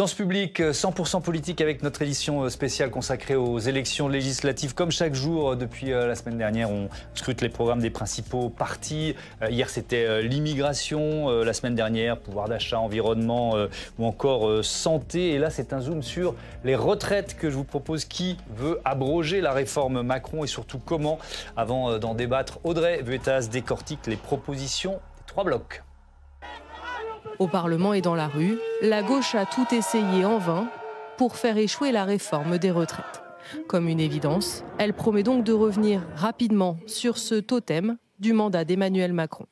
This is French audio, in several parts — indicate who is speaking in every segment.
Speaker 1: Sens public 100% euh, politique avec notre édition euh, spéciale consacrée aux élections législatives. Comme chaque jour euh, depuis la semaine dernière, on scrute les programmes des principaux partis. Hier, c'était l'immigration. La semaine dernière, pouvoir d'achat, environnement ou encore santé. Et là, c'est un zoom sur les retraites que je vous propose. Qui veut abroger la réforme Macron et surtout comment Avant d'en débattre, Audrey Vuetas décortique les propositions des trois blocs.
Speaker 2: Au Parlement et dans la rue, la gauche a tout essayé en vain pour faire échouer la réforme des retraites. Comme une évidence, elle promet donc de revenir rapidement sur ce totem du mandat d'Emmanuel Macron.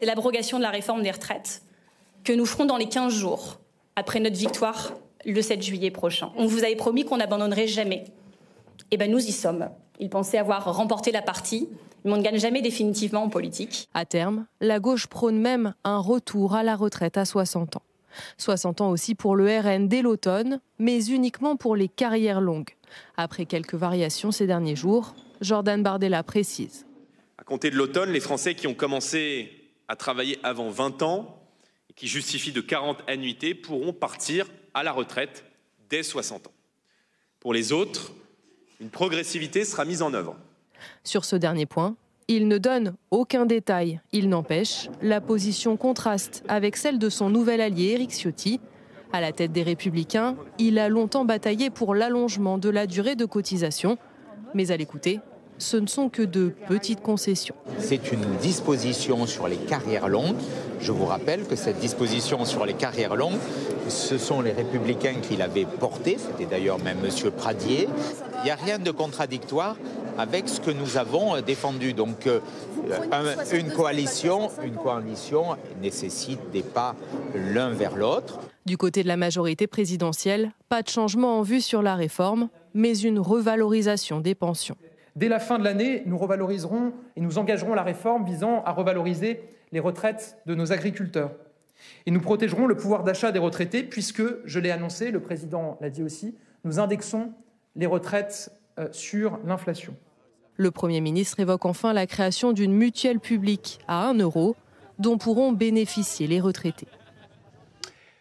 Speaker 3: C'est l'abrogation de la réforme des retraites que nous ferons dans les 15 jours après notre victoire le 7 juillet prochain. On vous avait promis qu'on n'abandonnerait jamais eh bien nous y sommes. Ils pensaient avoir remporté la partie, mais on ne gagne jamais définitivement en politique. À terme, la
Speaker 2: gauche prône même un retour à la retraite à 60 ans. 60 ans aussi pour le RN dès l'automne, mais uniquement pour les carrières longues. Après quelques variations ces derniers jours, Jordan Bardella précise. À compter de l'automne, les Français qui ont commencé à travailler avant 20 ans et qui justifient de 40 annuités pourront partir à la retraite dès 60 ans. Pour les autres, une progressivité sera mise en œuvre. Sur ce dernier point, il ne donne aucun détail. Il n'empêche, la position contraste avec celle de son nouvel allié Éric Ciotti. À la tête des Républicains, il a longtemps bataillé pour l'allongement de la durée de cotisation. Mais à l'écouter, ce ne sont que de petites concessions.
Speaker 4: C'est une disposition sur les carrières longues. Je vous rappelle que cette disposition sur les carrières longues, ce sont les républicains qui l'avaient portée, c'était d'ailleurs même M. Pradier. Il n'y a rien de contradictoire avec ce que nous avons euh, défendu. Donc euh, une, coalition, une coalition nécessite des pas l'un vers l'autre.
Speaker 2: Du côté de la majorité présidentielle, pas de changement en vue sur la réforme, mais une revalorisation des pensions. Dès la fin de l'année, nous revaloriserons et nous engagerons la réforme visant à revaloriser les
Speaker 1: retraites de nos agriculteurs. Et nous protégerons le pouvoir d'achat des retraités puisque, je l'ai annoncé, le président l'a dit aussi, nous indexons les retraites euh, sur l'inflation.
Speaker 2: Le Premier ministre évoque enfin la création d'une mutuelle publique à 1 euro dont pourront bénéficier les retraités.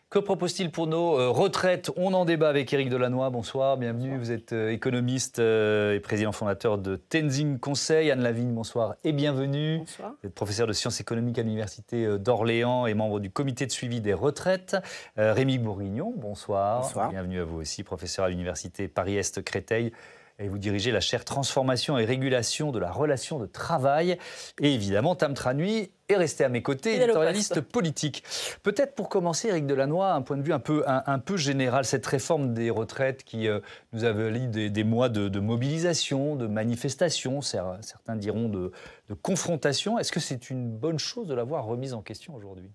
Speaker 1: Que propose-t-il pour nos euh, retraites On en débat avec Éric Delannoy. Bonsoir, bienvenue. Vous êtes euh, économiste euh, et président fondateur de Tenzing Conseil. Anne Lavigne, bonsoir et bienvenue. Bonsoir. Vous êtes professeur de sciences économiques à l'Université d'Orléans et membre du comité de suivi des retraites. Rémi Bourguignon, bonsoir. Bonsoir. Bienvenue à vous aussi, professeur à l'Université Paris-Est-Créteil et vous dirigez la chaire Transformation et régulation de la relation de travail. Et évidemment, Tam Tranui est resté à mes côtés, éditorialiste politique. Peut-être pour commencer, Eric Delannoy, un point de vue un peu, un, peu général, cette réforme des retraites qui euh, nous a valu des, mois de, mobilisation, de manifestation, certains diront de, de confrontation, est-ce que c'est une bonne chose de l'avoir remise en question aujourd'hui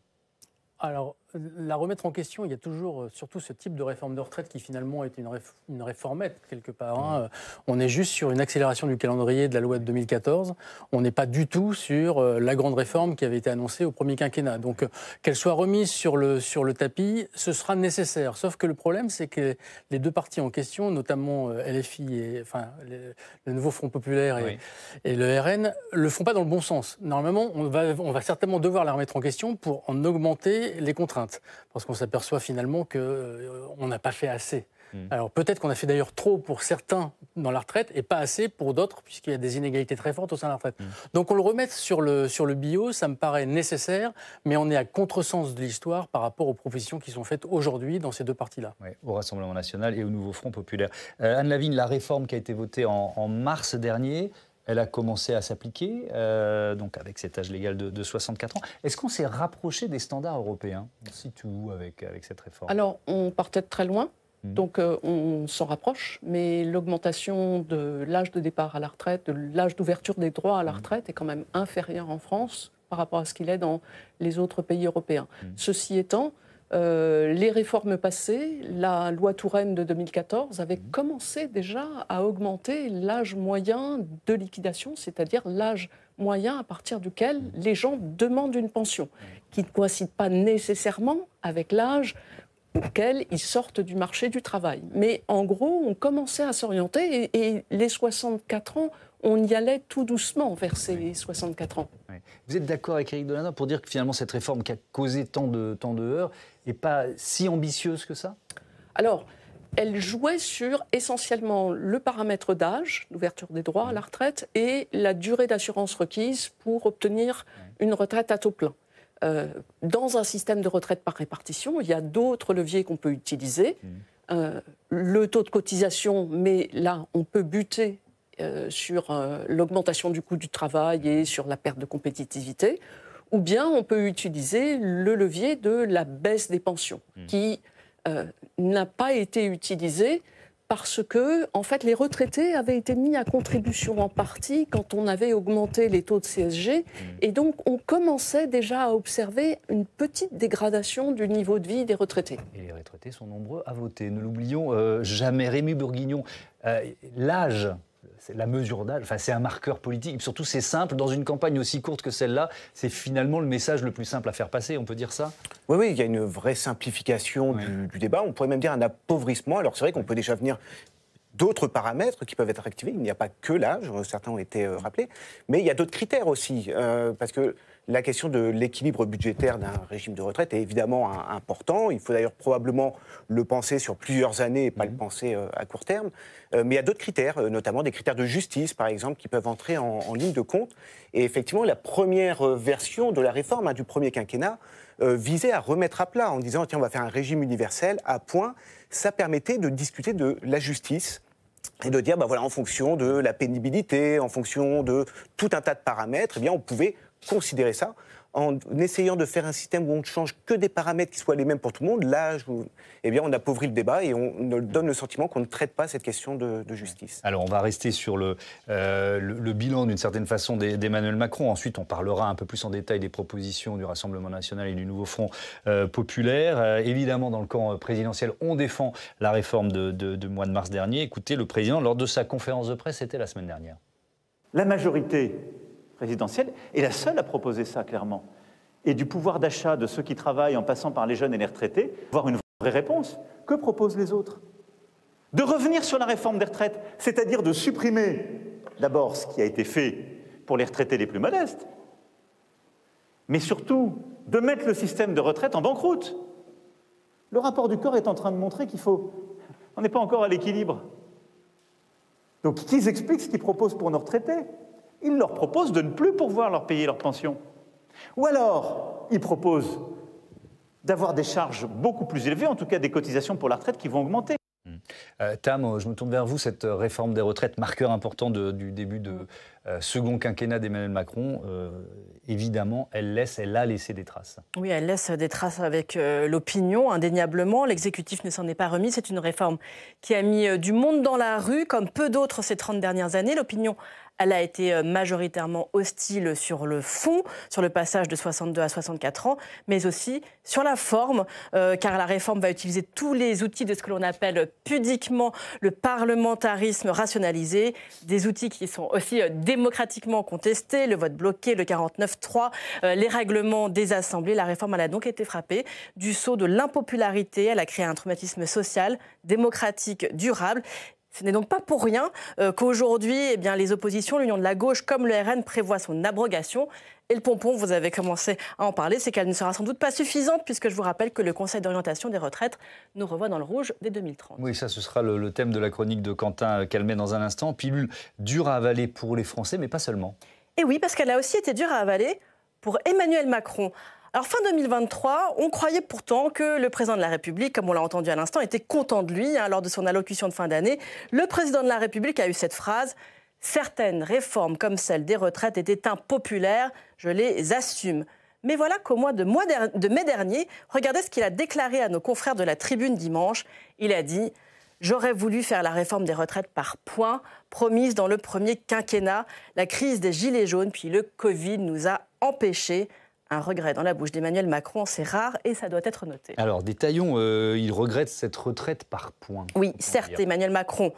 Speaker 1: Alors, la remettre en question, il y a toujours euh, surtout ce type de
Speaker 5: réforme de retraite qui finalement est une, une réformette quelque part. Hein. Euh, on est juste sur une accélération du calendrier de la loi de 2014. On n'est pas du tout sur euh, la grande réforme qui avait été annoncée au premier quinquennat. Donc qu'elle soit remise sur le, tapis, ce sera nécessaire. Sauf que le problème, c'est que les deux parties en question, notamment LFI et enfin, le, nouveau Front populaire et, le RN, le font pas dans le bon sens. Normalement, on va, on va certainement devoir la remettre en question pour en augmenter les contraintes parce qu'on s'aperçoit finalement qu'on euh, on n'a pas fait assez. Hmm. Alors peut-être qu'on a fait d'ailleurs trop pour certains dans la retraite et pas assez pour d'autres, puisqu'il y a des inégalités très fortes au sein de la retraite. Hmm. Donc on le remet sur le, sur le bio, ça me paraît nécessaire,
Speaker 1: mais on est à contresens de l'histoire par rapport aux professions qui sont faites aujourd'hui dans ces deux parties-là. Oui, au Rassemblement national et au Nouveau Front populaire. Euh, Anne Lavigne, la réforme qui a été votée en mars dernier, elle a commencé à s'appliquer, euh, donc avec cet âge légal de, 64 ans. Est-ce qu'on s'est rapproché des standards européens On avec, cette réforme
Speaker 6: Alors, on partait très loin, hmm. donc euh, on s'en rapproche, mais l'augmentation de l'âge de départ à la retraite, de l'âge d'ouverture des droits à la hmm. retraite est quand même inférieure en France par rapport à ce qu'il est dans les autres pays européens. Hmm. Ceci étant, euh, les réformes passées, la loi Touraine de 2014 avait mhm. commencé déjà à augmenter l'âge moyen de liquidation, c'est-à-dire l'âge moyen à partir duquel mhm. les gens demandent une pension, qui ne coïncide pas nécessairement avec l'âge auquel ils sortent du marché du travail. Mais en gros, on commençait à s'orienter et, les 64 ans on y allait tout doucement vers ces 64 ans.
Speaker 1: Vous êtes d'accord avec Eric Delannoy pour dire que finalement cette réforme qui a causé tant de, tant de heurts, et pas si ambitieuse que ça
Speaker 6: Alors, elle jouait sur essentiellement le paramètre d'âge, l'ouverture des droits à la mmh. retraite, et la durée d'assurance requise pour obtenir une retraite à taux plein. Euh, dans un système de retraite par répartition, il y a d'autres leviers qu'on peut utiliser. Mmh. Euh, le taux de cotisation, mais là, on peut buter euh, sur l'augmentation du coût du travail et sur la perte de compétitivité ou bien on peut utiliser le levier de la baisse des pensions, hmm. qui euh, n'a pas été utilisé parce que, en fait, les retraités avaient été mis à contribution en partie quand on avait augmenté les taux de CSG. Hmm. Et donc, on commençait déjà à observer une petite dégradation du niveau de vie des retraités.
Speaker 1: Et les retraités sont nombreux à voter. Ne l'oublions euh, jamais. Rémi Bourguignon, euh, l'âge c'est la mesure d'âge, enfin, c'est un marqueur politique. Surtout, c'est simple. Dans une campagne aussi courte que celle-là, c'est finalement le message
Speaker 4: le plus simple à faire passer, on peut dire ça Oui, oui, il y a une vraie simplification du, du, débat. On pourrait même dire un appauvrissement. Alors, c'est vrai qu'on peut déjà venir d'autres paramètres qui peuvent être activés. Il n'y a pas que l'âge, certains ont été euh, rappelés, mais il y a d'autres critères aussi, euh, parce que la question de l'équilibre budgétaire d'un régime de retraite est évidemment important. Il faut d'ailleurs probablement le penser sur plusieurs années et pas le mmh. penser euh, à court terme. mais il y a d'autres critères, notamment des critères de justice, par exemple, qui peuvent entrer en, ligne de compte. Et effectivement, la première version de la réforme hein, du premier quinquennat visait à remettre à plat en disant tiens, on va faire un régime universel à point ça permettait de discuter de la justice et de dire, ben voilà, en fonction de la pénibilité, en fonction de tout un tas de paramètres, eh bien, on pouvait considérer ça en essayant de faire un système où on ne change que des paramètres qui soient les mêmes pour tout le monde, là, eh bien, on appauvrit le débat et on donne le sentiment qu'on ne traite pas cette question de, justice.
Speaker 1: Alors, on va rester sur le, euh, bilan, d'une certaine façon, d'Emmanuel Macron. Ensuite, on parlera un peu plus en détail des propositions du Rassemblement national et du nouveau Front euh, populaire. Euh, évidemment, dans le camp présidentiel, on défend la réforme de, mois de mars dernier. Écoutez, le président, lors de sa conférence de presse, c'était la semaine dernière.
Speaker 7: La majorité
Speaker 1: présidentielle est la seule à proposer ça clairement.
Speaker 7: Et du pouvoir d'achat de ceux qui travaillent en passant par les jeunes et les retraités, voir une vraie réponse. Que proposent les autres De revenir sur la réforme des retraites, c'est-à-dire de supprimer d'abord ce qui a été fait pour les retraités les plus modestes, mais surtout de mettre le système de retraite en banqueroute. Le rapport du corps est en train de montrer qu'il faut. On n'est pas encore à l'équilibre. Donc qu'ils expliquent ce qu'ils proposent pour nos retraités il leur propose de ne plus pouvoir leur payer leur pension. Ou alors, il propose d'avoir des charges beaucoup plus élevées, en tout cas des cotisations pour la retraite qui vont augmenter. Hum.
Speaker 1: Euh, Tam, je me tourne vers vous. Cette euh, réforme des retraites, marqueur important du début de euh, second quinquennat d'Emmanuel Macron, évidemment, elle laisse, elle a laissé des traces.
Speaker 3: Oui, elle laisse des traces avec l'opinion, indéniablement. L'exécutif ne s'en est pas remis. C'est une réforme qui a mis du monde dans la rue, comme peu d'autres ces 30 dernières années. L'opinion elle a été euh, majoritairement hostile sur le fond, sur le passage de 62 à 64 ans, mais aussi sur la forme, euh, car la réforme va utiliser tous les outils de ce que l'on appelle pudiquement le parlementarisme rationalisé, des outils qui sont aussi euh, démocratiquement contestés, le vote bloqué, le 49-3, les règlements des assemblées. La réforme, elle a donc été frappée du sceau de l'impopularité. Elle a créé un traumatisme social, démocratique, durable. Ce n'est donc pas pour rien euh, qu'aujourd'hui, eh bien, les oppositions, l'Union de la gauche comme le RN prévoient son abrogation. Et le pompon, vous avez commencé à en parler, c'est qu'elle ne sera sans doute pas suffisante, puisque je vous rappelle que le Conseil d'orientation des retraites nous revoit dans le rouge
Speaker 1: dès 2030. Oui, ça, ce sera le, thème de la chronique de Quentin Calmet dans un instant. Pilule dure à avaler pour les Français, mais pas seulement.
Speaker 3: Et oui, parce qu'elle a aussi été dure à avaler pour Emmanuel Macron. Alors fin 2023, on croyait pourtant que le président de la République, comme on l'a entendu à l'instant, était content de lui hein, lors de son allocution de fin d'année. Le président de la République a eu cette phrase. Certaines réformes comme celle des retraites étaient impopulaires, je les assume. Mais voilà qu'au mois de mai dernier, regardez ce qu'il a déclaré à nos confrères de la tribune dimanche. Il a dit J'aurais voulu faire la réforme des retraites par points, promise dans le premier quinquennat. La crise des Gilets jaunes, puis le Covid nous a empêchés un regret dans la bouche d'Emmanuel Macron, c'est rare et ça doit être noté.
Speaker 1: Alors détaillons, euh, il regrette cette retraite par points.
Speaker 3: Oui, certes, Emmanuel Macron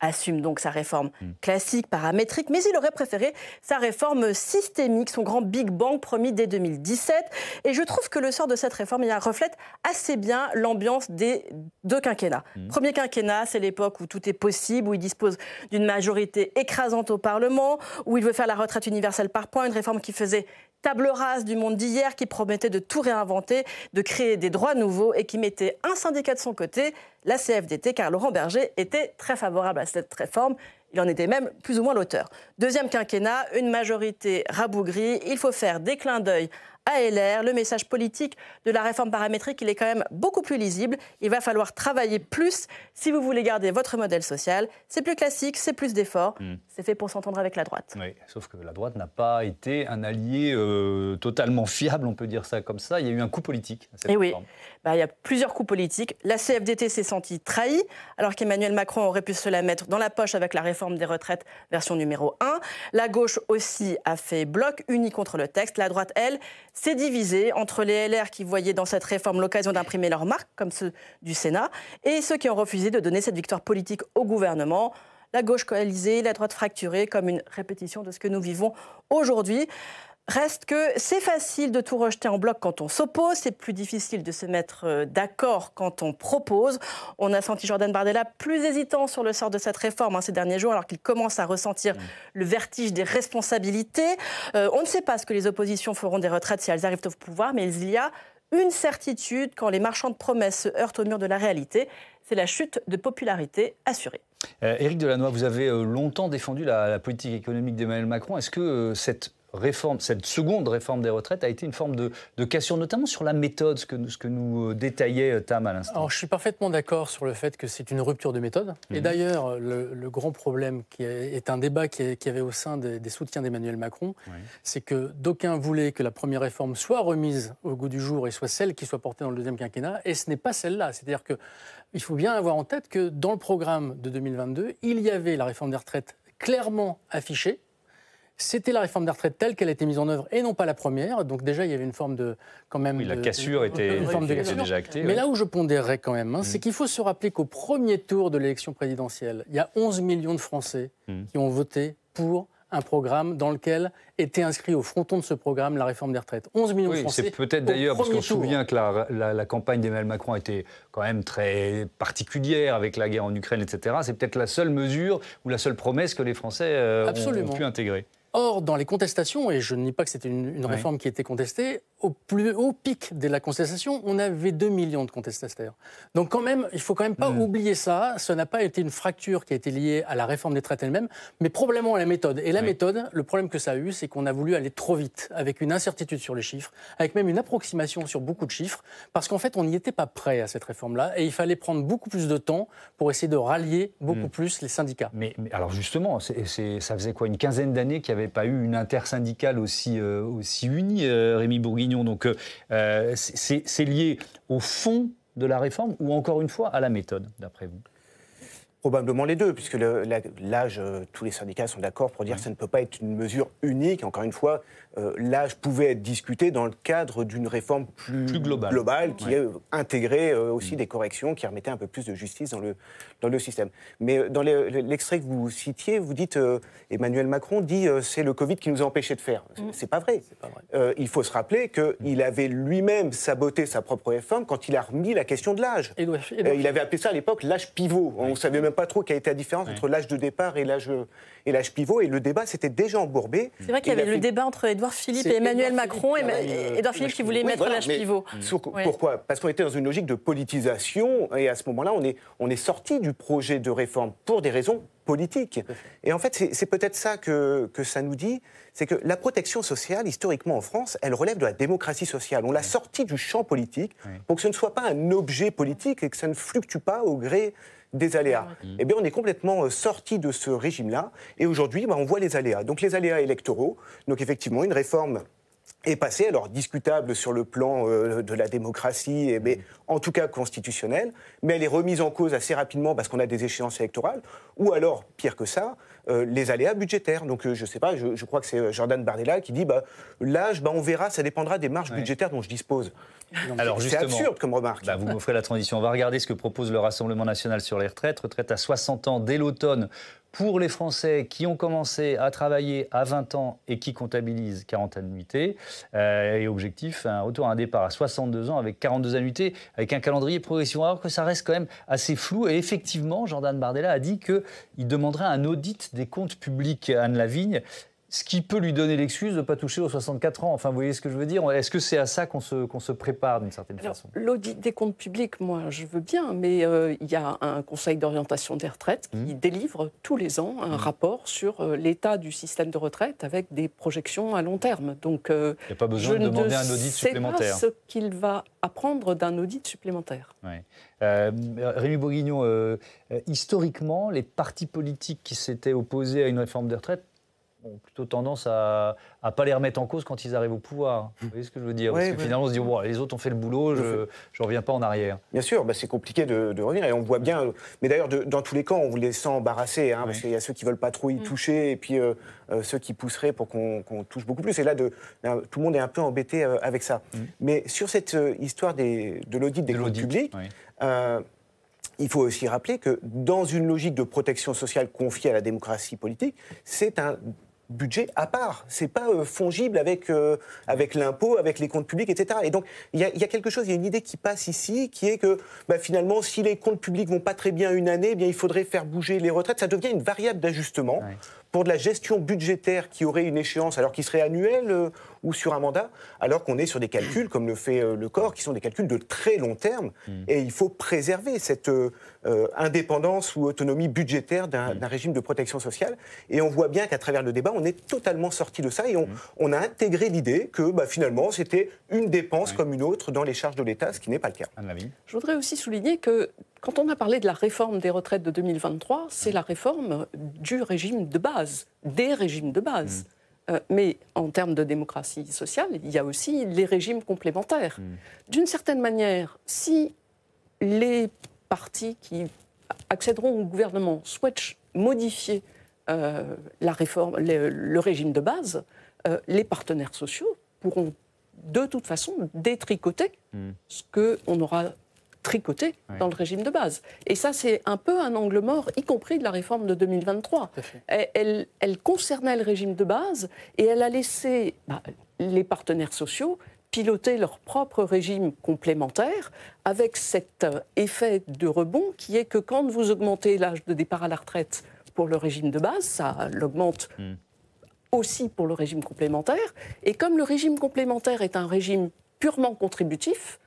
Speaker 3: assume donc sa réforme hmm. classique, paramétrique, mais il aurait préféré sa réforme systémique, son grand Big Bang promis dès 2017. Et je trouve que le sort de cette réforme il reflète assez bien l'ambiance des deux quinquennats. Hmm. Premier quinquennat, c'est l'époque où tout est possible, où il dispose d'une majorité écrasante au Parlement, où il veut faire la retraite universelle par points, une réforme qui faisait table rase du monde d'hier qui promettait de tout réinventer, de créer des droits nouveaux et qui mettait un syndicat de son côté, la CFDT, car Laurent Berger était très favorable à cette réforme il en était même plus ou moins l'auteur. Deuxième quinquennat, une majorité rabougrie. Il faut faire des clins d'œil à LR. Le message politique de la réforme paramétrique, il est quand même beaucoup plus lisible. Il va falloir travailler plus si vous voulez garder votre modèle social. C'est plus classique, c'est plus d'efforts. Hmm. C'est fait pour s'entendre avec la droite.
Speaker 1: Oui, sauf que la droite n'a pas été un allié euh, totalement fiable, on peut dire ça comme ça. Il y a eu un coup politique. À eh
Speaker 3: oui, bah, il y a plusieurs coups politiques. La CFDT s'est sentie trahie, alors qu'Emmanuel Macron aurait pu se la mettre dans la poche avec la réforme des retraites version numéro 1. La gauche aussi a fait bloc uni contre le texte. La droite, elle, s'est divisée entre les LR qui voyaient dans cette réforme l'occasion d'imprimer leurs marque, comme ceux du Sénat, et ceux qui ont refusé de donner cette victoire politique au gouvernement la gauche coalisée, la droite fracturée, comme une répétition de ce que nous vivons aujourd'hui. Reste que c'est facile de tout rejeter en bloc quand on s'oppose, c'est plus difficile de se mettre euh, d'accord quand on propose. On a senti Jordan Bardella plus hésitant sur le sort de cette réforme hein, ces derniers jours, alors qu'il commence à ressentir mm. le vertige des responsabilités. Euh, on ne sait pas ce que les oppositions feront des retraites si elles arrivent au pouvoir, mais il y a une certitude quand les marchands de promesses se heurtent au mur de la réalité, c'est la chute de popularité assurée.
Speaker 1: Euh, Éric euh, Delannoy, vous avez longtemps défendu la, politique économique d'Emmanuel Macron. Est-ce que cette réforme, cette seconde réforme des retraites a été une forme de, cassure, notamment sur la méthode, ce que, nous euh, détaillait euh, Tam à l'instant. Alors je suis parfaitement d'accord sur le
Speaker 5: fait que c'est une rupture de méthode. Et mhm. d'ailleurs, le, grand problème qui est, un débat qui, y avait au sein des, soutiens d'Emmanuel Macron, c'est que d'aucuns voulaient que la première réforme soit remise au goût du jour et soit celle qui soit portée dans le deuxième quinquennat, et ce n'est pas celle-là. C'est-à-dire que il faut bien avoir en tête que dans le programme de 2022, il y avait la réforme des retraites clairement affichée, c'était la réforme des retraites telle qu'elle a été mise en œuvre et non pas la première. Donc déjà, il y avait une forme de quand même. la cassure était, une déjà actée. Mais là où je pondérerais quand même, hein, c'est mm. qu'il faut se rappeler qu'au premier tour de l'élection présidentielle, il y a 11 millions de Français mm. qui ont voté pour un programme dans lequel était inscrit au fronton de ce programme la réforme des retraites. 11 millions de Français. C'est peut-être d'ailleurs, parce qu'on se souvient
Speaker 1: que la, campagne d'Emmanuel Macron était quand même très particulière avec la guerre en Ukraine, etc. C'est peut-être la seule mesure ou la seule promesse que les Français euh, ont, ont pu intégrer.
Speaker 5: Or, dans les contestations, et je ne dis pas que c'était une, réforme qui était contestée, au plus haut pic de la contestation, on avait 2 millions de contestataires. Donc quand même, il faut quand même pas hmm. oublier ça. Ce n'a pas été une fracture qui a été liée à la réforme des traités elle-même, mais probablement à la méthode. Et la méthode, le problème que ça a eu, c'est qu'on a voulu aller trop vite, avec une incertitude sur les chiffres, avec même une approximation sur beaucoup de chiffres, parce qu'en fait, on n'y était pas prêt à cette réforme-là, et il fallait prendre beaucoup plus de
Speaker 1: temps pour essayer de rallier beaucoup hmm. plus les syndicats. Mais, alors justement, ça faisait quoi Une quinzaine d'années qu'il n'y avait pas eu une intersyndicale aussi, euh, aussi unie, euh, Rémi Bourguignon donc euh, euh, c'est lié au fond de la réforme ou encore une fois à la méthode,
Speaker 4: d'après vous Probablement les deux, puisque l'âge, euh, tous les syndicats sont d'accord pour dire que ça ne peut pas être une mesure unique. Encore une fois, euh, l'âge pouvait être discuté dans le cadre d'une réforme plus, globale. qui intégrerait euh, intégrait aussi mm. des corrections, qui remettaient un peu plus de justice dans le, dans le système. Mais dans l'extrait que vous citiez, vous dites Emmanuel Macron dit c'est le Covid qui nous a empêchés de faire. Mm. C'est pas vrai. il faut se rappeler qu'il avait lui-même saboté sa propre réforme quand il a remis la question de l'âge. il avait appelé ça à l'époque l'âge pivot. On savait même pas trop a été la différence entre l'âge de départ et l'âge et l'âge pivot. Et le débat c'était déjà embourbé. C'est vrai qu'il y avait le débat
Speaker 3: entre Édouard Philippe et Emmanuel Macron. et euh, Édouard Philippe qui voulait mettre l'âge pivot.
Speaker 4: Pourquoi Parce qu'on était dans une logique de politisation. Et à ce moment-là, on est, on est sorti du projet de réforme pour des raisons politiques. Et en fait, c'est peut-être ça que, que ça nous dit, c'est que la protection sociale, historiquement en France, elle relève de la démocratie sociale. On l'a sortie du champ politique pour que ce ne soit pas un objet politique et que ça ne fluctue pas au gré des aléas. Ah, eh bien, on est complètement euh, sorti de ce régime-là. Et aujourd'hui, bah, on voit les aléas. Donc, les aléas électoraux. Donc, effectivement, une réforme est passé, alors discutable sur le plan euh, de la démocratie, et, mais en tout cas constitutionnelle, mais elle est remise en cause assez rapidement parce qu'on a des échéances électorales, ou alors, pire que ça, euh, les aléas budgétaires. Donc euh, je ne sais pas, je, crois que c'est Jordan Bardella qui dit bah, l'âge, bah, on verra, ça dépendra des marges budgétaires dont je dispose. c'est absurde comme remarque. Bah, vous
Speaker 1: m'offrez la transition. On va regarder ce que propose le Rassemblement national sur les retraites. Retraite à 60 ans dès l'automne pour les Français qui ont commencé à travailler à 20 ans et qui comptabilisent 40 annuités, euh, et objectif, un retour à un départ à 62 ans avec 42 annuités, avec un calendrier de progression, alors que ça reste quand même assez flou. Et effectivement, Jordan Bardella a dit qu'il demanderait un audit des comptes publics. Anne Lavigne, ce qui peut lui donner l'excuse de ne pas toucher aux 64 ans. Enfin, vous voyez ce que je veux dire Est-ce que c'est à ça qu'on se, se prépare d'une certaine
Speaker 6: façon L'audit des comptes publics, moi, je veux bien, mais euh, il y a un conseil d'orientation des retraites qui hmm. délivre tous les ans un hmm. rapport sur euh, l'état du système de retraite avec des projections à long terme. Donc, euh, il n'y a pas besoin de demander un audit supplémentaire. Pas ce qu'il va apprendre d'un audit supplémentaire.
Speaker 1: Ouais. Euh, Rémi Bourguignon, historiquement, les partis politiques qui s'étaient opposés à une réforme des retraites ont plutôt tendance à ne pas les remettre en cause quand ils arrivent au pouvoir. Vous voyez ce que je veux dire Parce que finalement, on se dit, les autres ont fait le boulot, je ne reviens pas en arrière.
Speaker 4: Bien sûr, bah c'est compliqué de, revenir. Et on voit bien, mais d'ailleurs, dans tous les camps, on vous les sent embarrassés, hein, parce qu'il y a ceux qui veulent pas trop y mm. toucher, et puis euh, euh, ceux qui pousseraient pour qu'on touche beaucoup plus. Et là, de, tout le monde est un peu embêté euh, avec ça. Mm. Mais sur cette histoire des, de l'audit des comptes publics, il faut aussi rappeler que dans une logique de protection sociale confiée à la démocratie politique, c'est un budget à part. C'est pas euh, fongible avec, euh, avec l'impôt, avec les comptes publics, etc. Et donc, il y, y a, quelque chose, il y a une idée qui passe ici, qui est que bah, finalement, si les comptes publics vont pas très bien une année, eh bien il faudrait faire bouger les retraites. Ça devient une variable d'ajustement pour de la gestion budgétaire qui aurait une échéance alors qu'il serait annuelle euh, ou sur un mandat, alors qu'on est sur des calculs, comme le fait euh, le corps, qui sont des calculs de très long terme. Mm. Et il faut préserver cette euh, indépendance ou autonomie budgétaire mm. d'un régime de protection sociale. Et on voit bien qu'à travers le débat, on est totalement sorti de ça et on, mm. a intégré l'idée que bah, finalement, c'était une dépense comme une autre dans les charges de l'État, ce qui n'est pas le cas.
Speaker 6: Je voudrais aussi souligner que quand on a parlé de la réforme des retraites de 2023, c'est mmh. la réforme du régime de base, des régimes de base. Mmh. Euh, mais en termes de démocratie sociale, il y a aussi les régimes complémentaires. Mmh. D'une certaine manière, si les partis qui accéderont au gouvernement souhaitent modifier euh, le, régime de base, euh, les partenaires sociaux pourront de toute façon détricoter ce qu'on aura Tricoté dans le régime de base. Et ça, c'est un peu un angle mort, y compris de la réforme de 2023. Elle, elle, concernait le régime de base et elle a laissé bah, les partenaires sociaux piloter leur propre régime complémentaire avec cet euh, effet de rebond qui est que quand vous augmentez l'âge de départ à la retraite pour le régime de base, ça l'augmente hmm. aussi pour le régime complémentaire. Et comme le régime complémentaire est un régime purement contributif,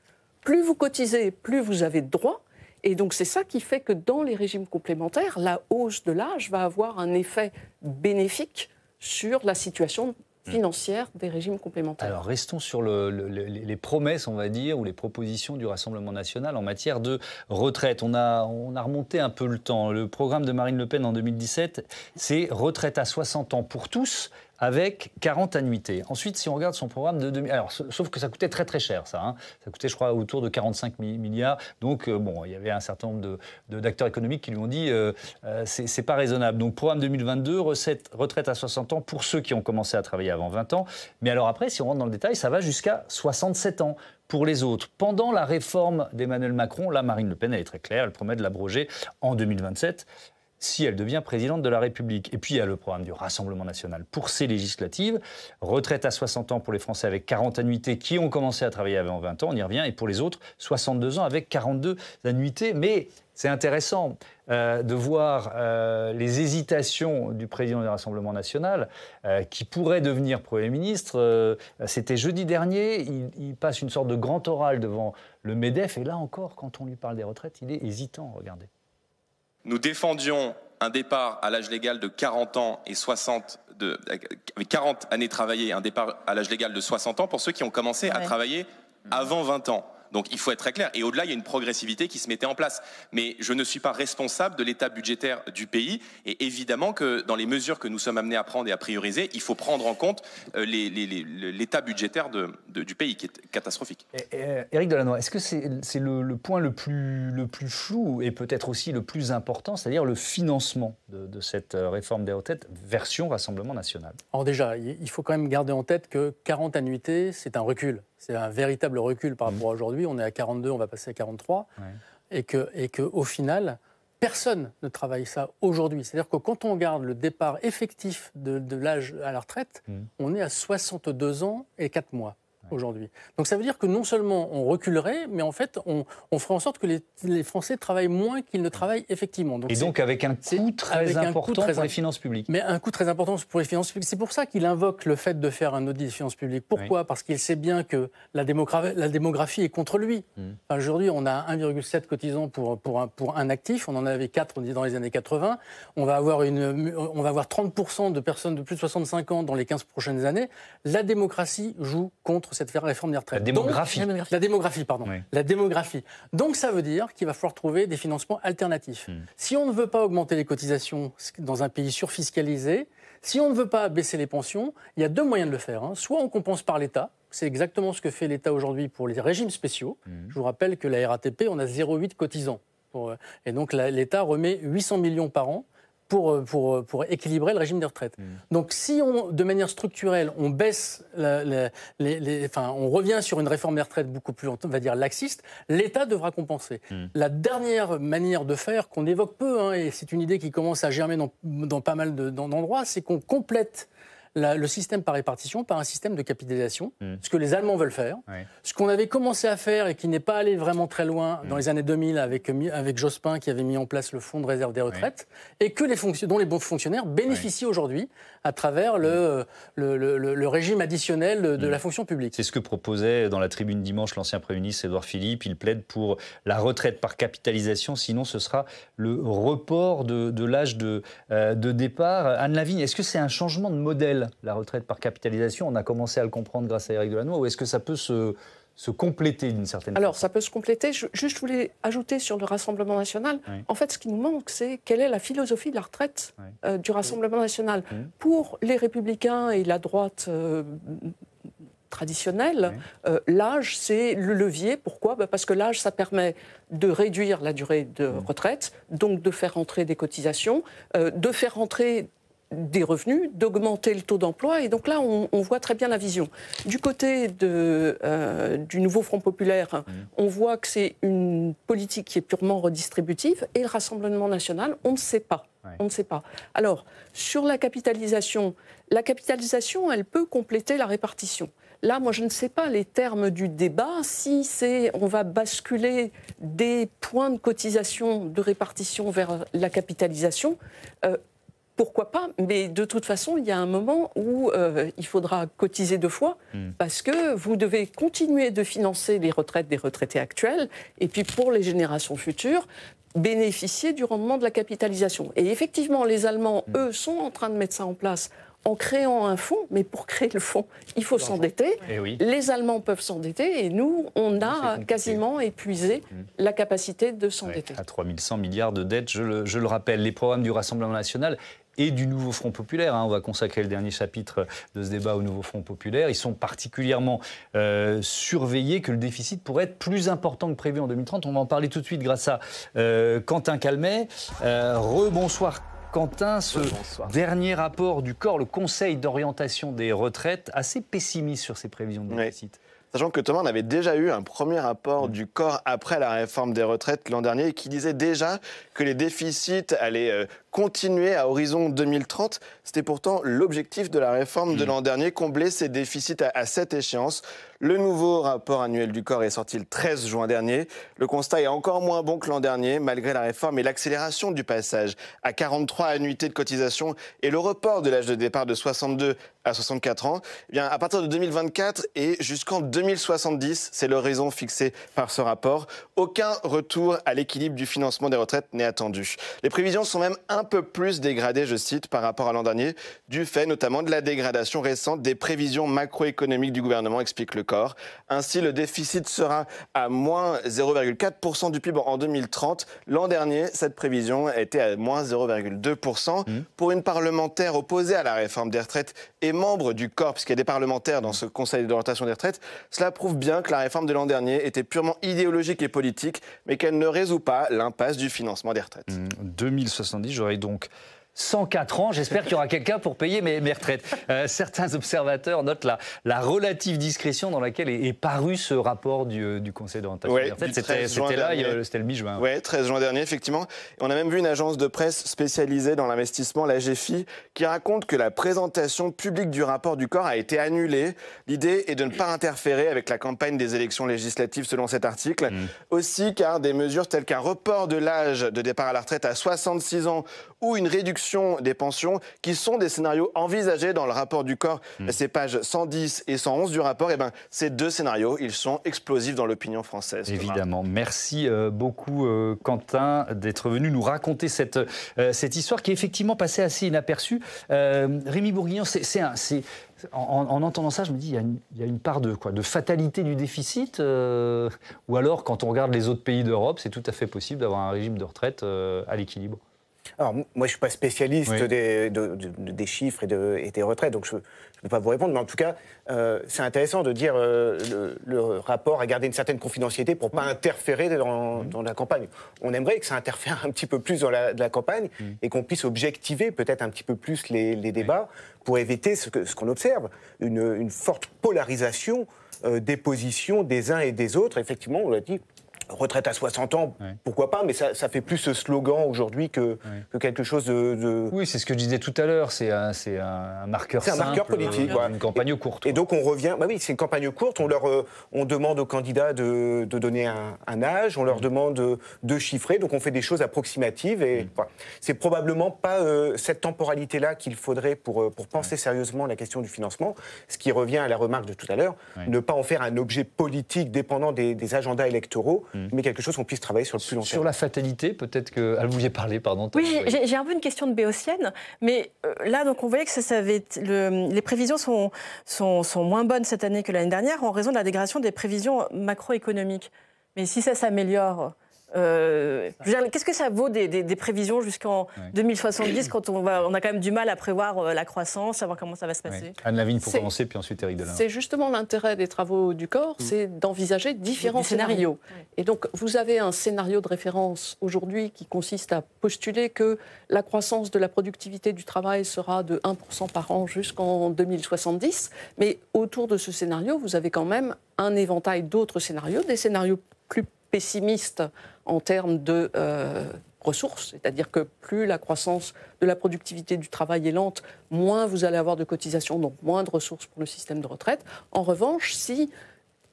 Speaker 6: plus vous cotisez, plus vous avez de droits. Et donc c'est ça qui fait que dans les régimes complémentaires, la hausse de l'âge va avoir un effet bénéfique sur la situation mmh. financière des régimes complémentaires.
Speaker 1: Alors restons sur les promesses, on va dire, ou les propositions du Rassemblement national en matière de retraite. On a, on a remonté un peu le temps. Le programme de Marine Le Pen en 2017, c'est retraite à 60 ans pour tous, avec 40 annuités. Ensuite, si on regarde son programme de 2000, alors sauf que ça coûtait très très cher, ça. Hein. Ça coûtait, je crois, autour de 45 milliards. Donc euh, bon, il y avait un certain nombre de d'acteurs économiques qui lui ont dit euh, euh, c'est pas raisonnable. Donc programme 2022, recette, retraite à 60 ans pour ceux qui ont commencé à travailler avant 20 ans. Mais alors après, si on rentre dans le détail, ça va jusqu'à 67 ans pour les autres. Pendant la réforme d'Emmanuel Macron, la Marine Le Pen, elle est très claire, elle promet de l'abroger en 2027 si elle devient présidente de la République. Et puis il y a le programme du Rassemblement national pour ces législatives, retraite à 60 ans pour les Français avec 40 annuités qui ont commencé à travailler avant 20 ans, on y revient, et pour les autres, 62 ans avec 42 annuités. Mais c'est intéressant euh, de voir euh, les hésitations du président du Rassemblement national, euh, qui pourrait devenir Premier ministre. C'était jeudi dernier, il, passe une sorte de grand oral devant le MEDEF, et là encore, quand on lui parle des retraites, il est hésitant, regardez.
Speaker 2: Nous défendions un départ à l'âge légal de 40 ans et 60 de, avec 40 années travaillées, un départ à l'âge légal de 60 ans pour ceux qui ont commencé à travailler avant 20 ans. Donc il faut être très clair. Et au-delà, il y a une progressivité qui se mettait en place. Mais je ne suis pas responsable de l'état budgétaire du pays. Et évidemment que dans les mesures que nous sommes amenés à prendre et à prioriser, il faut prendre en compte euh, l'état budgétaire du pays qui est catastrophique.
Speaker 1: Euh, Éric Delannoy, est-ce que c'est le, point le plus, flou et peut-être aussi le plus important, c'est-à-dire le financement de, cette euh, réforme des retraites têtes version Rassemblement national
Speaker 5: Alors déjà, il faut quand même garder en tête que 40 annuités, c'est un recul.
Speaker 1: C'est un véritable
Speaker 5: recul par mm. rapport à aujourd'hui. On est à 42, on va passer à 43. Et qu'au et que, au final, personne ne travaille ça aujourd'hui. C'est-à-dire que quand on regarde le départ effectif de, l'âge à la retraite, mm. on est à 62 ans et 4 mois aujourd'hui. Donc ça veut dire que non seulement on reculerait, mais en fait on, ferait en sorte que les, Français travaillent moins qu'ils ne travaillent effectivement. Donc, et donc
Speaker 1: avec un coût très important pour les finances publiques.
Speaker 5: Mais un coût très important pour les finances publiques. C'est pour ça qu'il invoque le fait de faire un audit des finances publiques. Pourquoi Parce qu'il sait bien que la, démographie, la démographie est contre lui. Mm. aujourd'hui on a 1,7 cotisants pour, pour, un, pour un actif, on en avait 4 on dit, dans les années 80. On va avoir, une, on va avoir 30% de personnes de plus de 65 ans dans les 15 prochaines années. La démocratie joue contre faire cette réforme des retraites. La démographie. la démographie, pardon. La démographie. Donc ça veut dire qu'il va falloir trouver des financements alternatifs. Hmm. Si on ne veut pas augmenter les cotisations dans un pays surfiscalisé, si on ne veut pas baisser les pensions, il y a deux moyens de le faire. Hein. Soit on compense par l'État, c'est exactement ce que fait l'État aujourd'hui pour les régimes spéciaux. Hmm. Je vous rappelle que la RATP, on a 0,8 cotisants. Euh, et donc l'État remet 800 millions par an pour, euh, euh, pour, équilibrer le régime des retraites. Mm. Donc si de manière structurelle, on baisse, les, on revient sur une réforme des retraites beaucoup plus, on va dire, laxiste, l'État devra compenser. Mm. La dernière manière de faire, qu'on évoque peu, hein, et c'est une idée qui commence à germer dans, pas mal d'endroits, c'est qu'on complète le système par répartition par un système de capitalisation, hmm. ce que les Allemands veulent faire, ce qu'on avait commencé à faire et qui n'est pas allé vraiment très loin hmm. dans les années 2000 euh, avec, Jospin qui avait mis en place le fonds de réserve des retraites, et que les dont les bons fonctionnaires bénéficient aujourd'hui à travers le, hmm. euh, régime additionnel de la fonction
Speaker 1: publique. C'est ce que proposait dans la tribune dimanche l'ancien Premier ministre Édouard Philippe. Il plaide pour la retraite par capitalisation, sinon ce sera le report de, l'âge de, euh, de départ. Anne Lavigne, est-ce que c'est un changement de modèle la retraite par capitalisation On a commencé à le comprendre grâce à Eric Delannoy. Ou est-ce que ça peut se, compléter d'une certaine
Speaker 6: Alors, Alors, ça peut se compléter. Je, juste, je voulais ajouter sur le Rassemblement national. En fait, ce qui nous manque, c'est quelle est la philosophie de la retraite euh, du Rassemblement national. Pour les Républicains et la droite. Euh, traditionnelle, euh, l'âge, c'est le levier. Pourquoi bah, Parce que l'âge, ça permet de réduire la durée de retraite, donc de faire entrer des cotisations, de faire entrer des revenus, d'augmenter le taux d'emploi. Et donc là, on, voit très bien la vision. Du côté euh, du nouveau Front populaire, mmh. on voit que c'est une politique qui est purement redistributive. Et le Rassemblement national, on ne sait pas. On ne sait pas. Alors, sur la capitalisation, la capitalisation, elle peut compléter la répartition. Là, moi, je ne sais pas les termes du débat, si c'est on va basculer des points de cotisation de répartition vers la capitalisation. Euh, pourquoi pas Mais de toute façon, il y a un moment où euh, il faudra cotiser deux fois hmm. parce que vous devez continuer de financer les retraites des retraités actuels et puis pour les générations futures bénéficier du rendement de la capitalisation. Et effectivement, les Allemands, hmm. eux, sont en train de mettre ça en place en créant un fonds, mais pour créer le fonds, il faut s'endetter. Eh les Allemands peuvent s'endetter et nous, on a quasiment épuisé hmm. la capacité de s'endetter. à
Speaker 1: 3100 milliards de dettes, je je le rappelle. Les programmes du Rassemblement national et du Nouveau Front Populaire. Hein. On va consacrer le dernier chapitre de ce débat au Nouveau Front Populaire. Ils sont particulièrement euh, surveillés que le déficit pourrait être plus important que prévu en 2030. On va en parler tout de suite grâce à euh, Quentin Calmet. Euh, rebonsoir Quentin, ce dernier rapport du corps, le Conseil d'orientation des retraites, assez pessimiste sur ses prévisions de déficit.
Speaker 8: Sachant que Thomas, on avait déjà eu un premier rapport mm. du corps après la réforme des retraites l'an dernier qui disait déjà que les déficits allaient euh, continuer à horizon 2030. C'était pourtant l'objectif de la réforme de mm. l'an dernier, combler ces déficits à cette échéance. Le nouveau rapport annuel du corps est sorti le 13 juin dernier. Le constat est encore moins bon que l'an dernier, malgré la réforme et l'accélération du passage à 43 annuités de cotisation et le report de l'âge de départ de 62 à 64 ans. Eh bien, à partir de 2024 et jusqu'en 2070, c'est l'horizon fixé par ce rapport. Aucun retour à l'équilibre du financement des retraites n'est attendu. Les prévisions sont même un peu plus dégradées, je cite, par rapport à l'an dernier, du fait notamment de la dégradation récente des prévisions macroéconomiques du gouvernement, explique le corps. Ainsi, le déficit sera à moins 0,4% du PIB en 2030. L'an dernier, cette prévision était à moins 0,2%. Mmh. Pour une parlementaire opposée à la réforme des retraites et membre du corps, puisqu'il y a des parlementaires dans ce Conseil d'orientation des retraites, cela prouve bien que la réforme de l'an dernier était purement idéologique et politique, mais qu'elle ne résout pas l'impasse du financement des retraites.
Speaker 1: 2070, mmh. j'aurais donc 104 ans. J'espère qu'il y aura quelqu'un pour payer mes, mes retraites. Euh, certains observateurs notent la, la, relative discrétion dans laquelle est, paru ce rapport du, euh, Conseil d'orientation ouais, C'était c'était
Speaker 8: le mi-juin. Oui, 13 juin dernier, effectivement. On a même vu une agence de presse spécialisée dans l'investissement, la GFI, qui raconte que la présentation publique du rapport du corps a été annulée. L'idée est de ne pas interférer avec la campagne des élections législatives selon cet article. Mm. Aussi car des mesures telles qu'un report de l'âge de départ à la retraite à 66 ans ou une réduction des pensions, qui sont des scénarios envisagés dans le rapport du corps. Ces pages 110 et 111 du rapport, et eh ben, ces deux scénarios, ils sont explosifs dans l'opinion française. Évidemment.
Speaker 1: Merci euh, beaucoup, euh, Quentin, d'être venu nous raconter cette, euh, cette histoire qui est effectivement passée assez inaperçue. Rémi Bourguignon, c'est En, entendant ça, je me dis, il y a une, part de, quoi, de fatalité du déficit. ou alors, quand on regarde les autres pays d'Europe, c'est tout à fait possible d'avoir un régime de retraite à l'équilibre.
Speaker 4: Alors, moi, je ne suis pas spécialiste des, chiffres et, des retraites, donc je ne peux pas vous répondre. Mais en tout cas, euh, c'est intéressant de dire euh, le, rapport à garder une certaine confidentialité pour ne pas interférer mmh. dans, la campagne. On aimerait que ça interfère un petit peu plus dans la, campagne mmh. et qu'on puisse objectiver peut-être un petit peu plus les, débats pour éviter ce qu'on ce observe, une, forte polarisation euh, des positions des uns et des autres. Effectivement, on l'a dit, Retraite à 60 ans, pourquoi pas, mais ça, ça, fait plus ce slogan aujourd'hui que, que, quelque chose de. Oui, c'est ce que je disais tout à l'heure, c'est un, un, marqueur C'est un marqueur politique. Euh, une campagne courte. Et donc on revient, bah oui, c'est une campagne courte, on, leur, euh, on demande aux candidats de, donner un, âge, on leur mm. demande de, chiffrer, donc on fait des choses approximatives, et mm. c'est probablement pas euh, cette temporalité-là qu'il faudrait pour, pour penser sérieusement la question du financement, ce qui revient à la remarque de tout à l'heure, ne pas en faire un objet politique dépendant des agendas électoraux. Mm. mais quelque chose qu'on puisse travailler sur le plus long terme. Sur la fatalité, peut-être que. elle vous y parlé, pardon. Oui, j'ai
Speaker 3: un peu une question de béotienne, mais euh, là, donc, on voyait que ça, les prévisions sont, sont, sont, moins bonnes cette année que l'année dernière en raison de la dégradation des prévisions macroéconomiques. Mais si ça s'améliore, euh, qu'est-ce que ça vaut des, prévisions jusqu'en 2070 quand on, va, on a quand même du mal à prévoir euh, la croissance, savoir comment ça va
Speaker 1: se passer Anne Lavigne pour commencer, puis ensuite Eric C'est
Speaker 6: justement l'intérêt des travaux du corps, mm. c'est d'envisager différents scénarios. Et donc vous avez un scénario de référence aujourd'hui qui consiste à postuler que la croissance de la productivité du travail sera de 1% par an jusqu'en 2070, mais autour de ce scénario, vous avez quand même un éventail d'autres scénarios, des scénarios plus pessimistes en termes de euh, ressources, c'est-à-dire que plus la croissance de la productivité du travail est lente, moins vous allez avoir de cotisations, donc moins de ressources pour le système de retraite. En revanche, si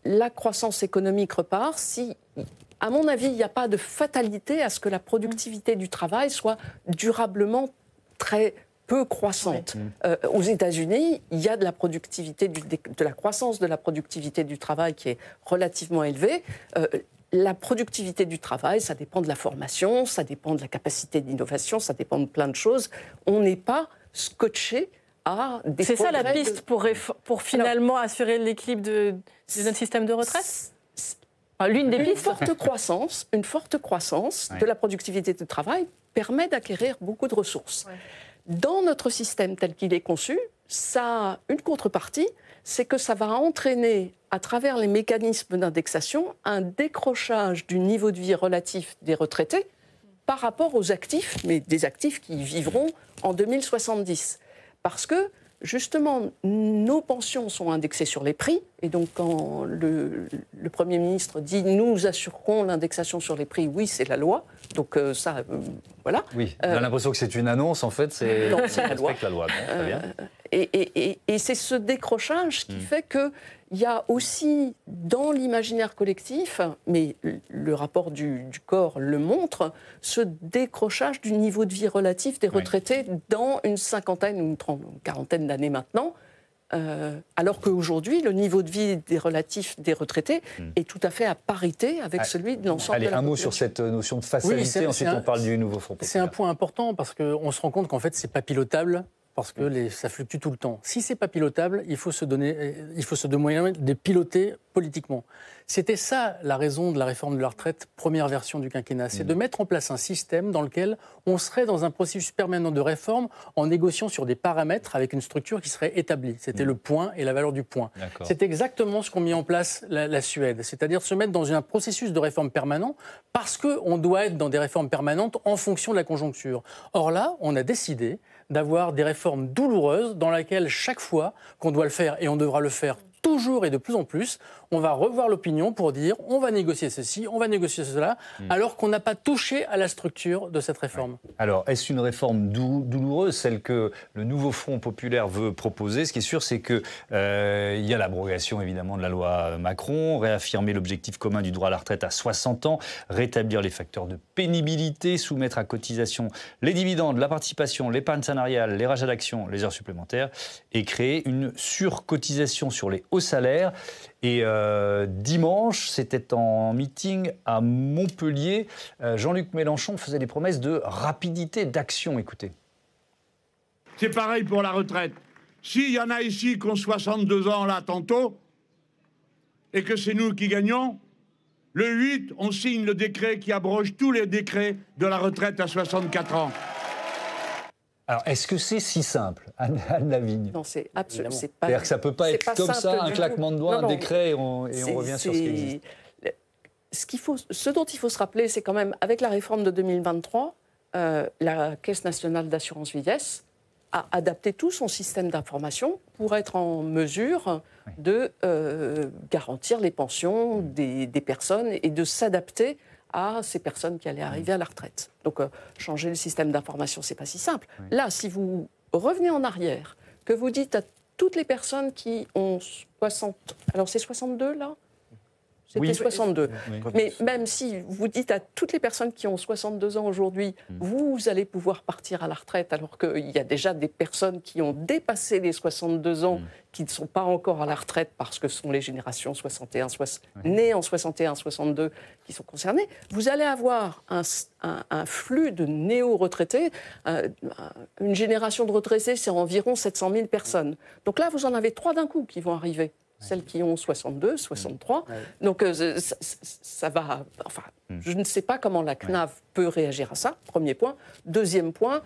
Speaker 6: la croissance économique repart, si, à mon avis, il n'y a pas de fatalité à ce que la productivité du travail soit durablement très peu croissante. Euh, aux États-Unis, il y a de la productivité, de la croissance de la productivité du travail qui est relativement élevée. Euh, la productivité du travail, ça dépend de la formation, ça dépend de la capacité d'innovation, ça dépend de plein de choses. On n'est pas scotché à des C'est ça la piste pour, finalement assurer l'équilibre de, notre système de retraite ah, L'une des une Forte croissance, une forte croissance de la productivité du travail permet d'acquérir beaucoup de ressources. Dans notre système tel qu'il est conçu, ça a une contrepartie, c'est que ça va entraîner, à travers les mécanismes d'indexation, un décrochage du niveau de vie relatif des retraités par rapport aux actifs, mais des actifs qui vivront en 2070. Parce que Justement, nos pensions sont indexées sur les prix. Et donc, quand le, Premier ministre dit nous assurerons l'indexation sur les prix, oui, c'est la loi. Donc, euh, ça, euh,
Speaker 1: voilà. Oui, euh, on a l'impression que c'est une annonce, en fait, c'est la loi. La loi.
Speaker 6: et, c'est ce décrochage qui mm. fait que il y a aussi dans l'imaginaire collectif, mais le rapport du, corps le montre, ce décrochage du niveau de vie relatif des retraités dans une cinquantaine ou une, quarantaine d'années maintenant. Euh, alors qu'aujourd'hui, le niveau de vie relatif des retraités hmm. est tout à fait à parité avec
Speaker 5: ah, celui
Speaker 1: de l'ensemble de la Allez, un mot sur cette notion de facilité, ensuite on parle du nouveau fonds. C'est
Speaker 5: un point important parce qu'on se rend compte qu'en fait, n'est pas pilotable parce que mm. les, ça fluctue tout le temps. Si c'est pas pilotable, il faut se donner, il faut se donner moyen de piloter politiquement. C'était ça la raison de la réforme de la retraite, première version du quinquennat, c'est mm. de mettre en place un système dans lequel on serait dans un processus permanent de réforme en négociant sur des paramètres avec une structure qui serait établie. C'était mm. le point et la valeur du point. C'est exactement ce qu'ont mis en place la, la Suède, c'est-à-dire se mettre dans un processus de réforme permanent parce qu'on doit être dans des réformes permanentes en fonction de la conjoncture. Or là, on a décidé d'avoir des réformes douloureuses dans lesquelles chaque fois qu'on doit le faire, et on devra le faire toujours et de plus en plus, on va revoir l'opinion pour dire on va négocier ceci, on va négocier cela, hmm. alors qu'on n'a pas touché à la structure de cette réforme.
Speaker 1: Alors, est-ce une réforme douloureuse, celle que le nouveau Front populaire veut proposer Ce qui est sûr, c'est qu'il euh, y a l'abrogation évidemment de la loi Macron, réaffirmer l'objectif commun du droit à la retraite à 60 ans, rétablir les facteurs de pénibilité, soumettre à cotisation les dividendes, la participation, l'épargne salariale, les rachats d'actions, les heures supplémentaires, et créer une surcotisation sur les hauts salaires et euh, dimanche, c'était en meeting à Montpellier. Euh, Jean-Luc Mélenchon faisait des promesses de rapidité d'action. Écoutez.
Speaker 4: C'est pareil pour la retraite. S'il y en a ici qui ont 62 ans là tantôt, et que c'est nous qui gagnons, le 8, on signe le décret qui abroge tous les décrets de la retraite à 64 ans.
Speaker 1: Alors, est-ce que c'est si simple, Anne, Lavigne Non, c'est absolument pas. C'est-à-dire que ça peut pas être comme ça, un claquement de doigts, un décret, et on, revient sur ce qui existe.
Speaker 6: Ce, dont il faut se rappeler, c'est quand même, avec la réforme de 2023, euh, la Caisse nationale d'assurance vieillesse a adapté tout son système d'information pour être en mesure de euh, garantir les pensions des, des, personnes et de s'adapter à ces personnes qui allaient arriver mm. à la retraite. Donc euh, changer le système d'information, ce n'est pas si simple. Là, si vous revenez en arrière, que vous dites à toutes les personnes qui ont 60, alors c'est 62 là, c'était 62. Mais même si vous dites à toutes les personnes qui ont 62 ans aujourd'hui, mm. vous allez pouvoir partir à la retraite, alors qu'il y a déjà des personnes qui ont dépassé les 62 ans, mm. qui ne sont pas encore à la retraite parce que ce sont les générations 61, nées en 61, 62 qui sont concernées, vous allez avoir un, flux de néo-retraités. Euh, une génération de retraités, c'est environ 700 000 personnes. Donc là, vous en avez trois d'un coup qui vont arriver celles qui ont 62, 63. Donc euh, ça, va. Enfin, hmm. je ne sais pas comment la CNAV peut réagir à ça, premier point. Deuxième point,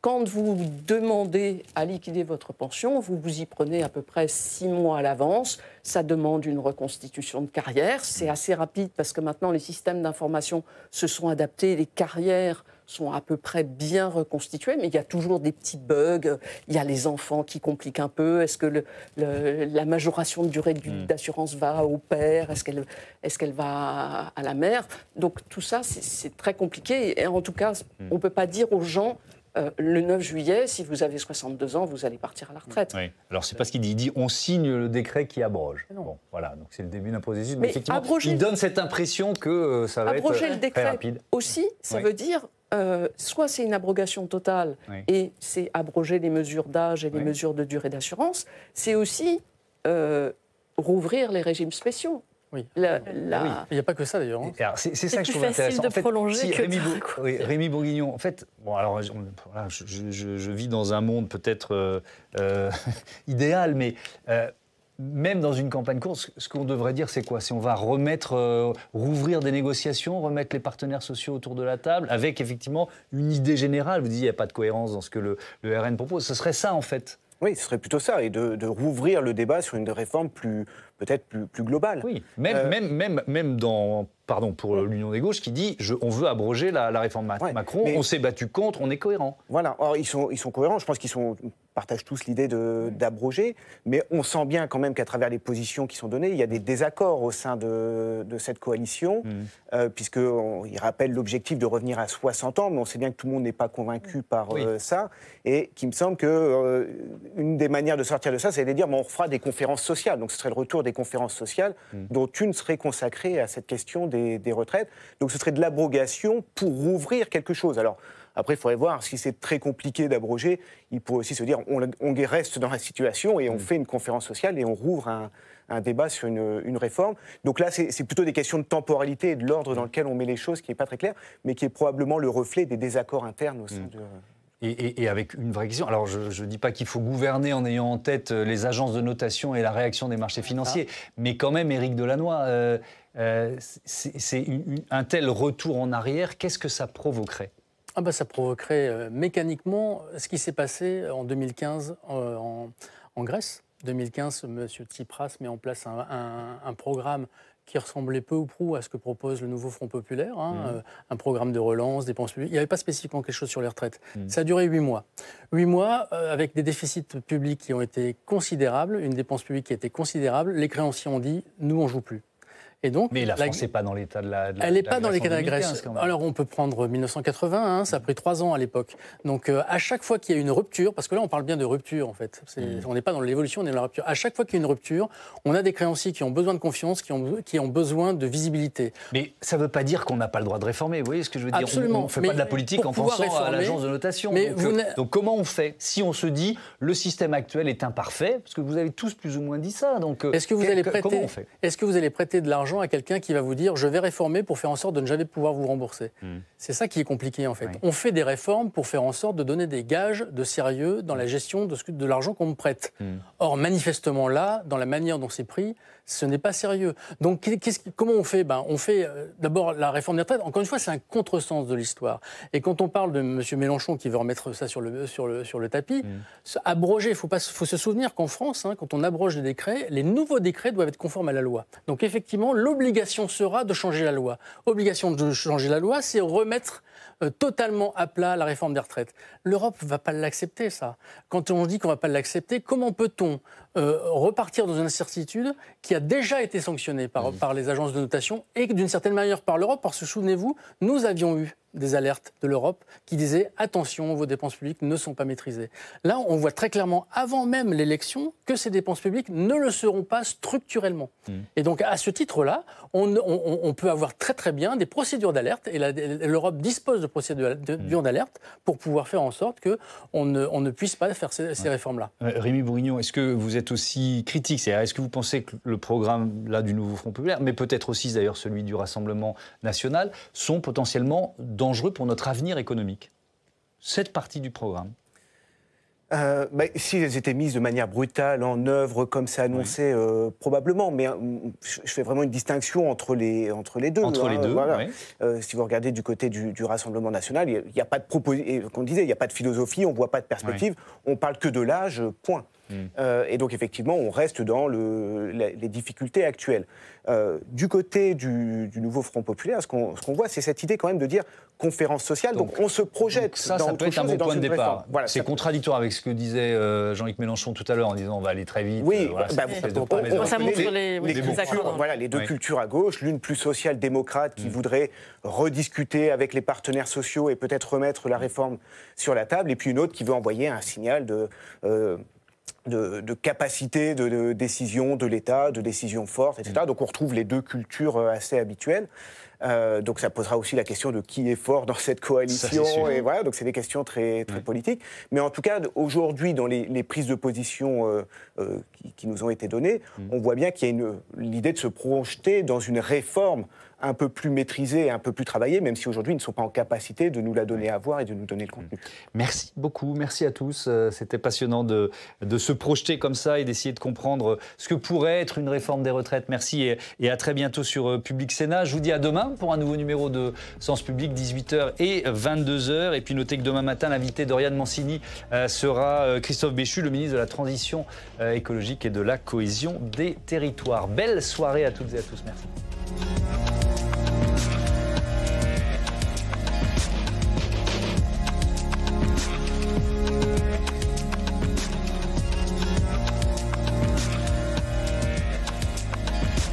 Speaker 6: quand vous demandez à liquider votre pension, vous vous y prenez à peu près six mois à l'avance. Ça demande une reconstitution de carrière. C'est hmm. assez rapide parce que maintenant les systèmes d'information se sont adaptés, les carrières sont à peu près bien reconstitués, mais il y a toujours des petits bugs. Il y a les enfants qui compliquent un peu. Est-ce que le, la majoration de durée hmm. d'assurance va au père Est-ce qu'elle est qu'elle va à la mère Donc tout ça, c'est très compliqué. Et en tout cas, hmm. on ne peut pas dire aux gens euh, le 9 juillet, si vous avez 62 ans, vous allez partir à la retraite.
Speaker 1: Oui. Alors, c'est pas ce qu'il dit. Il dit on signe le décret qui abroge. Non. Bon, voilà, donc c'est le début d'un processus. Mais, effectivement, il donne cette impression que euh, ça va abroger être le euh, décret rapide.
Speaker 6: Aussi, ça veut dire euh, soit c'est une abrogation totale et c'est abroger les mesures d'âge et les mesures de durée d'assurance, c'est aussi euh, rouvrir les régimes spéciaux. Oui. Ah ah
Speaker 1: Il n'y a pas que ça d'ailleurs. Hein. C'est ça que je trouve intéressant. De prolonger si que Rémi, Rémi, Bourguignon, en fait, bon, alors, je, vis dans un monde peut-être euh, idéal, mais même dans une campagne courte, ce qu'on devrait dire, c'est quoi Si on va remettre, euh, rouvrir des négociations, remettre les partenaires sociaux autour de la table, avec effectivement une idée générale. Vous dites, il n'y a pas de cohérence dans ce que le, RN propose. Ce serait ça, en fait. Oui, ce serait plutôt ça, et de,
Speaker 4: rouvrir le débat sur une réforme plus peut-être plus, plus, globale. Oui,
Speaker 1: même, euh, même, même, même dans, pardon, pour l'Union des gauches, qui dit on veut abroger la, réforme Macron, on s'est battu
Speaker 4: contre, on est cohérent. Voilà, alors ils sont, ils sont cohérents, je pense qu'ils sont partagent tous l'idée d'abroger, mais on sent bien quand même qu'à travers les positions qui sont données, il y a des désaccords au sein de, cette coalition, mm. euh, puisqu'il rappelle l'objectif de revenir à 60 ans, mais on sait bien que tout le monde n'est pas convaincu mm. par euh, ça, et qu'il me semble que euh, une des manières de sortir de ça, c'est de dire, on fera des conférences sociales, donc ce serait le retour des conférences sociales, mm. dont une serait consacrée à cette question des, des retraites, donc ce serait de l'abrogation pour rouvrir quelque chose. Alors, après, il faudrait voir si c'est très compliqué d'abroger. Il pourrait aussi se dire on, reste dans la situation et on mm. fait une conférence sociale et on rouvre un, débat sur une, réforme. Donc là, c'est plutôt des questions de temporalité et de l'ordre dans mm. lequel on met les choses qui n'est pas très clair, mais qui est probablement le reflet des désaccords internes au sein mm. de.
Speaker 1: Et, et, avec une vraie question. Alors, je ne dis pas qu'il faut gouverner en ayant en tête euh, les agences de notation et la réaction des marchés financiers, mais quand même, Éric Delannoy, euh, euh, c'est un tel retour en arrière, qu'est-ce que ça provoquerait ah bah, ça
Speaker 5: provoquerait euh, mécaniquement euh, ce qui s'est passé euh, en 2015 en, en, Grèce. 2015, M. Tsipras met en place un, programme qui ressemblait peu ou prou à ce que propose le nouveau Front populaire, hein, mmh. un programme de relance, dépenses publiques. Il n'y avait pas spécifiquement quelque chose sur les retraites. Mmh. Ça a duré huit mois. Huit mois avec des déficits publics qui ont été considérables, une dépense publique qui a été considérable. Les créanciers ont dit, nous, on joue plus. Mais la, France n'est
Speaker 1: pas dans l'état de la. Grèce. elle n'est pas dans l'état de la Grèce.
Speaker 5: Alors on peut prendre 1980, hein, ça a pris trois ans à l'époque. Donc euh, à chaque fois qu'il y a une rupture, parce que là on parle bien de rupture en fait, hmm. on n'est pas dans l'évolution, on est dans la rupture. À chaque fois qu'il y a une rupture, on a des créanciers qui ont besoin de confiance, qui ont, besoin de
Speaker 1: visibilité. Mais ça ne veut pas dire qu'on n'a pas le droit de réformer, vous voyez ce que je veux dire Absolument. On ne fait pas de la politique en pensant à l'agence de notation. Euh, donc, comment on fait Si on se dit le système actuel est imparfait, parce que vous avez tous plus ou moins dit ça, euh, Est-ce que vous Est-ce que vous allez prêter de l'argent à quelqu'un qui va
Speaker 5: vous dire je vais réformer pour faire en sorte de ne jamais pouvoir vous rembourser. Hmm. C'est ça qui est compliqué en fait.
Speaker 1: On fait des réformes
Speaker 5: pour faire en sorte de donner des gages de sérieux dans la hmm. gestion de, de l'argent qu'on me prête. Hmm. Or, manifestement là, dans la manière dont c'est pris, ce n'est pas sérieux. Donc comment on fait ben, On fait euh, d'abord la réforme des retraites. Encore une fois, c'est un contresens de l'histoire. Et quand on parle de M. Mélenchon qui veut remettre ça sur le, tapis, mmh. abroger, il faut, se souvenir qu'en France, hein, quand on abroge des décrets, les nouveaux décrets doivent être conformes à la loi. Donc effectivement, l'obligation sera de changer la loi. Obligation de changer la loi, c'est remettre euh, totalement à plat la réforme des retraites. L'Europe ne va pas l'accepter, ça. Quand on dit qu'on ne va pas l'accepter, comment peut-on euh, repartir dans une incertitude qui a déjà été sanctionnée par, mmh. par les agences de notation et d'une certaine manière par l'Europe, parce que souvenez-vous, nous avions eu des alertes de l'Europe qui disaient attention, vos dépenses publiques ne sont pas maîtrisées. Là, on voit très clairement, avant même l'élection, que ces dépenses publiques ne le seront pas structurellement. Mmh. Et donc, à ce titre-là, on, peut avoir très très bien des procédures d'alerte, et l'Europe dispose de procédures mmh. d'alerte pour pouvoir faire en sorte qu'on ne, on ne puisse pas faire ces, réformes-là.
Speaker 1: Rémi Bourignon, est-ce que vous aussi critique cest est-ce que vous pensez que le programme là du nouveau Front populaire, mais peut-être aussi d'ailleurs celui du Rassemblement national, sont potentiellement dangereux pour notre avenir économique Cette partie du programme
Speaker 4: euh, si elles étaient mises de manière brutale en œuvre, comme c'est annoncé, euh, probablement. Mais euh, je fais vraiment une distinction entre les, entre les deux. Entre hein, les deux, Si vous regardez du côté du, Rassemblement national, il n'y a, pas de propos, Comme disait, il n'y a pas de philosophie, on ne voit pas de perspective, on on parle que de l'âge, point. Mm. Euh, et donc effectivement, on reste dans le, les difficultés actuelles. Euh, du côté du, nouveau Front populaire, ce qu'on ce voit, c'est cette idée quand même de dire conférence sociale. Donc, on se projette ça, dans ça peut être un bon point de départ.
Speaker 1: c'est contradictoire avec ce que disait euh, Jean-Luc Mélenchon tout à l'heure en disant on va aller très vite. Oui, bah, ça montre les, les, les, deux
Speaker 4: cultures à gauche, l'une plus social-démocrate qui mm. voudrait rediscuter avec les partenaires sociaux et peut-être remettre la réforme sur la table, et puis une autre qui veut envoyer un signal de de, capacité de, décision de l'État, de décision forte, etc. Mm. Donc on retrouve les deux cultures euh, assez habituelles. Euh, donc ça posera aussi la question de qui est fort dans cette coalition. et voilà, donc c'est des questions très, très politiques. Mais en tout cas, aujourd'hui, dans les, prises de position euh, qui, nous ont été données, mm. on voit bien qu'il y a l'idée de se projeter dans une réforme un peu plus maîtrisée, un peu plus travaillée, même si aujourd'hui ils ne sont pas en capacité de nous la donner à voir et de nous donner le contenu. Mmh. Merci beaucoup, merci à tous. Euh, c'était passionnant de, de se projeter comme ça et
Speaker 1: d'essayer de comprendre ce que pourrait être une réforme des retraites. Merci et, à très bientôt sur euh, Public Sénat. Je vous dis à demain pour un nouveau numéro de Sens Public, 18h et 22h. Et puis notez que demain matin, l'invité Dorian Mancini euh, sera Christophe Béchu, le ministre de la Transition écologique et de la cohésion des territoires. Belle soirée à toutes et à tous. Merci.